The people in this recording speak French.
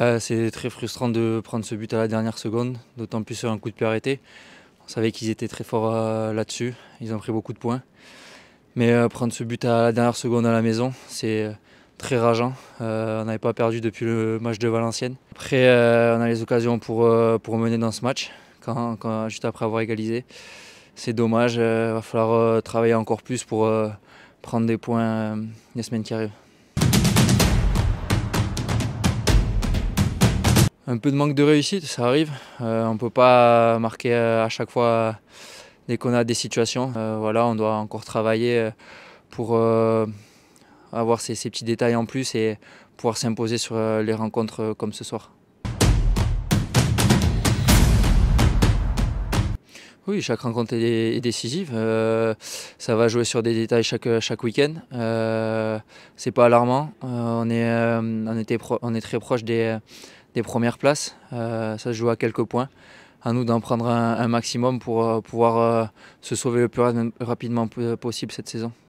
Euh, c'est très frustrant de prendre ce but à la dernière seconde, d'autant plus sur un coup de pied arrêté. On savait qu'ils étaient très forts euh, là-dessus, ils ont pris beaucoup de points. Mais euh, prendre ce but à la dernière seconde à la maison, c'est très rageant. on n'avait pas perdu depuis le match de Valenciennes. Après, on a les occasions pour, pour mener dans ce match, quand, juste après avoir égalisé. C'est dommage, il va falloir travailler encore plus pour prendre des points les semaines qui arrivent. un peu de manque de réussite, ça arrive. Euh, on ne peut pas marquer euh, à chaque fois dès qu'on a des situations. Euh, voilà, on doit encore travailler pour avoir ces, petits détails en plus et pouvoir s'imposer sur les rencontres comme ce soir. Oui, chaque rencontre est, décisive. ça va jouer sur des détails chaque, chaque week-end. Ce c'est pas alarmant. on, est, on est très proche des des premières places. Euh, ça se joue à quelques points. À nous d'en prendre un maximum pour euh, pouvoir euh, se sauver le plus rapidement possible cette saison.